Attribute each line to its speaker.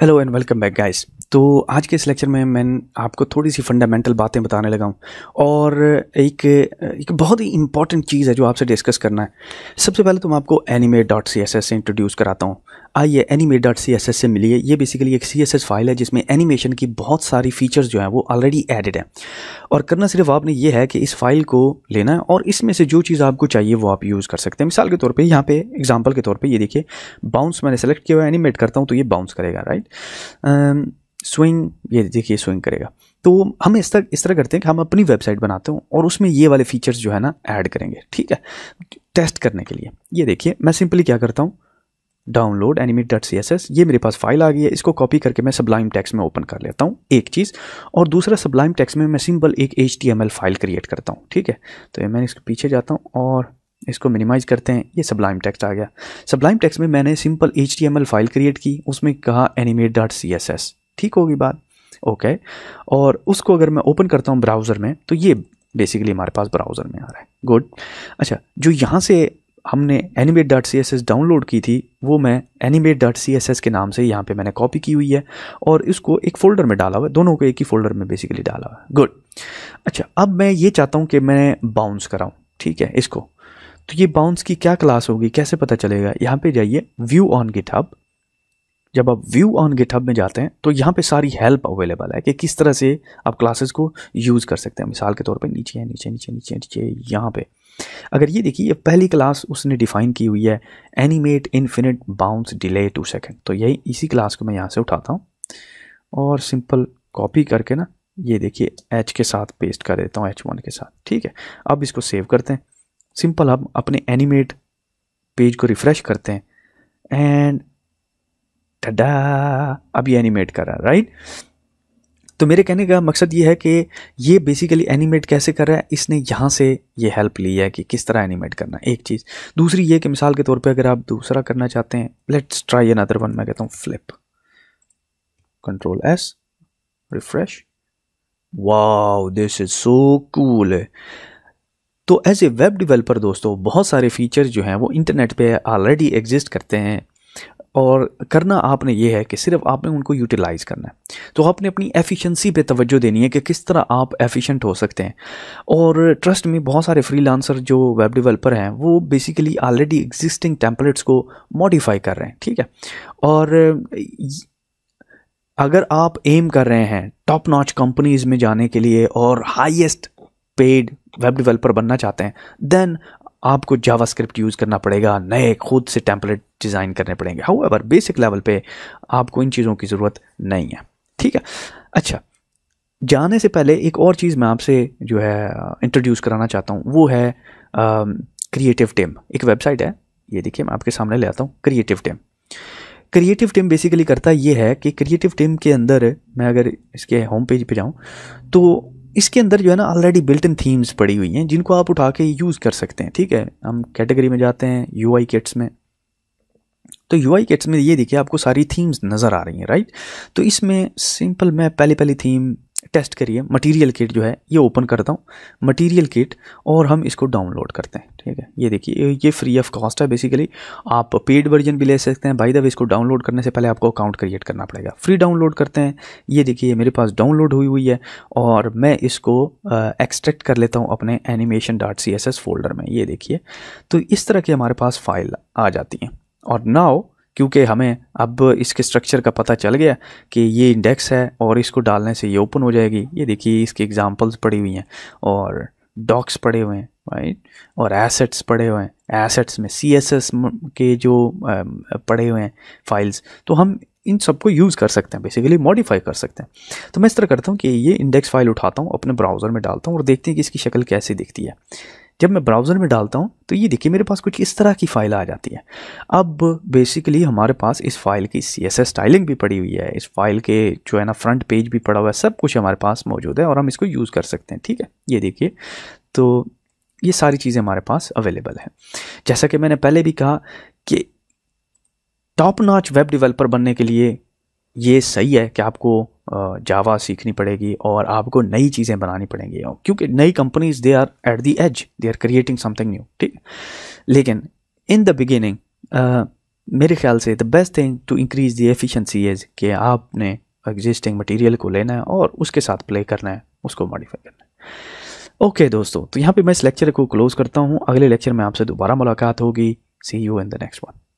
Speaker 1: Hello and welcome back guys. तो आज के इस लेक्चर में मैं आपको थोड़ी सी फंडामेंटल बातें बताने लगा हूँ और एक एक बहुत ही इंपॉर्टेंट चीज़ है जो आपसे डिस्कस करना है सबसे पहले तो मैं आपको animate dot C S S से इंट्रोड्यूस कराता हूँ आइए animate dot C S S से मिलिए ये बेसिकली एक सी एस एस फाइल है जिसमें एनिमेशन की बहुत सारी फीचर्स जो हैं वो ऑलरेडी एडिड हैं और करना सिर्फ आपने ये है कि इस फाइल को लेना है और इसमें से जो चीज़ आपको चाहिए वो आप यूज़ कर सकते हैं मिसाल के तौर पर यहाँ पे एग्जाम्पल के तौर पर ये देखिए बाउंस मैंने सेलेक्ट किया हुआ एनिमेट करता हूँ तो ये बाउंस करेगा राइट स्विंग ये देखिए स्विंग करेगा तो हम इस तरह इस तरह करते हैं कि हम अपनी वेबसाइट बनाते हैं और उसमें ये वाले फीचर्स जो है ना ऐड करेंगे ठीक है टेस्ट करने के लिए ये देखिए मैं सिंपली क्या करता हूँ download animate dot C S S ये मेरे पास फाइल आ गई है इसको कॉपी करके मैं सब्लाइम टैक्स में ओपन कर लेता हूँ एक चीज़ और दूसरा सब्लाइम टैक्स में मैं सिंपल एक H T M L file create करता हूँ ठीक है तो मैं इसके पीछे जाता हूँ और इसको मिनिमाइज करते हैं ये सब्लाइम टेक्स्ट आ गया सब्लाइम टेक्स्ट में मैंने simple H T M L file create की उसमें कहा animate dot C S S ठीक होगी बात ओके और उसको अगर मैं ओपन करता हूँ ब्राउज़र में तो ये बेसिकली हमारे पास ब्राउज़र में आ रहा है गुड अच्छा जो यहाँ से हमने animate dot C S S download की थी वो मैं animate dot C S S के नाम से यहाँ पे मैंने कॉपी की हुई है और इसको एक फ़ोल्डर में डाला हुआ है दोनों को एक ही फ़ोल्डर में बेसिकली डाला हुआ है गुड अच्छा अब मैं ये चाहता हूँ कि मैं बाउंस कराऊँ ठीक है इसको तो ये बाउंस की क्या क्लास होगी कैसे पता चलेगा यहाँ पे जाइए व्यू ऑन गिटहब जब आप व्यू ऑन गिटहब में जाते हैं तो यहाँ पे सारी हेल्प अवेलेबल है कि किस तरह से आप क्लासेस को यूज़ कर सकते हैं मिसाल के तौर पे नीचे है नीचे नीचे नीचे नीचे यहाँ पे अगर ये देखिए ये पहली क्लास उसने डिफाइन की हुई है animate infinite bounce delay two second तो यही इसी क्लास को मैं यहाँ से उठाता हूँ और सिंपल कॉपी करके ना ये देखिए एच के साथ पेस्ट कर देता हूँ एच वन के साथ ठीक है अब इसको सेव करते हैं सिंपल हम अपने एनिमेट पेज को रिफ़्रेश करते हैं एंड टडा अब ये एनिमेट कर रहा है राइट तो मेरे कहने का मकसद ये है कि ये बेसिकली एनिमेट कैसे कर रहा है इसने यहाँ से ये हेल्प ली है कि किस तरह एनिमेट करना है एक चीज़ दूसरी ये कि मिसाल के तौर पे अगर आप दूसरा करना चाहते हैं लेट्स ट्राई अनदर वन मैं कहता हूँ flip control S refresh wow this is so cool तो एज ए वेब डिवेलपर दोस्तों बहुत सारे फीचर जो हैं वो इंटरनेट पे ऑलरेडी एग्जिस्ट करते हैं और करना आपने ये है कि सिर्फ आपने उनको यूटिलाइज़ करना है तो आपने अपनी एफिशिएंसी पे तवज्जो देनी है कि किस तरह आप एफिशिएंट हो सकते हैं और ट्रस्ट में बहुत सारे फ्रीलांसर जो वेब डेवलपर हैं वो बेसिकली ऑलरेडी एग्जिस्टिंग टेम्पलेट्स को मॉडिफाई कर रहे हैं ठीक है और अगर आप एम कर रहे हैं टॉप नॉच कंपनीज में जाने के लिए और हाइस्ट पेड वेब डेवलपर बनना चाहते हैं देन आपको जावास्क्रिप्ट यूज़ करना पड़ेगा नए खुद से टेम्पलेट डिज़ाइन करने पड़ेंगे हाउ एवर बेसिक लेवल पे आपको इन चीज़ों की ज़रूरत नहीं है ठीक है अच्छा जाने से पहले एक और चीज़ मैं आपसे जो है इंट्रोड्यूस कराना चाहता हूँ वो है क्रिएटिव टिम एक वेबसाइट है ये देखिए मैं आपके सामने ले आता हूँ creative team creative team basically करता ये है कि क्रिएटिव टीम के अंदर मैं अगर इसके होम पेज पे जाऊँ तो इसके अंदर जो है ना ऑलरेडी बिल्ट इन थीम्स पड़ी हुई हैं जिनको आप उठा के यूज़ कर सकते हैं ठीक है हम कैटेगरी में जाते हैं यू आई किट्स में तो यू आई किट्स में ये देखिए आपको सारी थीम्स नज़र आ रही हैं राइट तो इसमें सिंपल मैं पहली पहली थीम टेस्ट करिए मटेरियल किट जो है ये ओपन करता हूँ मटेरियल किट और हम इसको डाउनलोड करते हैं ठीक है ये देखिए ये फ्री ऑफ कॉस्ट है बेसिकली आप पेड वर्जन भी ले सकते हैं बाई द वे इसको डाउनलोड करने से पहले आपको अकाउंट क्रिएट करना पड़ेगा फ्री डाउनलोड करते हैं ये देखिए मेरे पास डाउनलोड हुई हुई है और मैं इसको एक्सट्रैक्ट कर लेता हूँ अपने animation dot C S S folder में ये देखिए तो इस तरह की हमारे पास फाइल आ जाती हैं और नाव क्योंकि हमें अब इसके स्ट्रक्चर का पता चल गया कि ये इंडेक्स है और इसको डालने से ये ओपन हो जाएगी ये देखिए इसकी एग्जांपल्स पड़ी हुई हैं और डॉक्स पड़े हुए हैं राइट और एसेट्स पड़े हुए हैं एसेट्स में सी के जो पड़े हुए हैं फाइल्स तो हम इन सबको यूज़ कर सकते हैं बेसिकली मॉडिफाई कर सकते हैं तो मैं इस तरह करता हूँ कि ये इंडेक्स फाइल उठाता हूँ अपने ब्राउज़र में डालता हूँ और देखते हैं कि इसकी शक्ल कैसी दिखती है जब मैं ब्राउज़र में डालता हूँ तो ये देखिए मेरे पास कुछ इस तरह की फ़ाइल आ जाती है अब बेसिकली हमारे पास इस फाइल की सी एस स्टाइलिंग भी पड़ी हुई है इस फाइल के जो है ना फ्रंट पेज भी पड़ा हुआ है सब कुछ हमारे पास मौजूद है और हम इसको यूज़ कर सकते हैं ठीक है ये देखिए तो ये सारी चीज़ें हमारे पास अवेलेबल हैं जैसा कि मैंने पहले भी कहा कि टॉप नॉच वेब डिवेलपर बनने के लिए ये सही है कि आपको जावा सीखनी पड़ेगी और आपको नई चीज़ें बनानी पड़ेंगी क्योंकि नई companies they are at the edge they are creating something new ठीक लेकिन इन द बिगिनिंग मेरे ख्याल से the best thing to increase the efficiency is कि आपने एग्जिस्टिंग मटेरियल को लेना है और उसके साथ प्ले करना है उसको मॉडिफाई करना है ओके okay, दोस्तों तो यहाँ पे मैं इस लेक्चर को क्लोज़ करता हूँ अगले लेक्चर में आपसे दोबारा मुलाकात होगी see you in the next one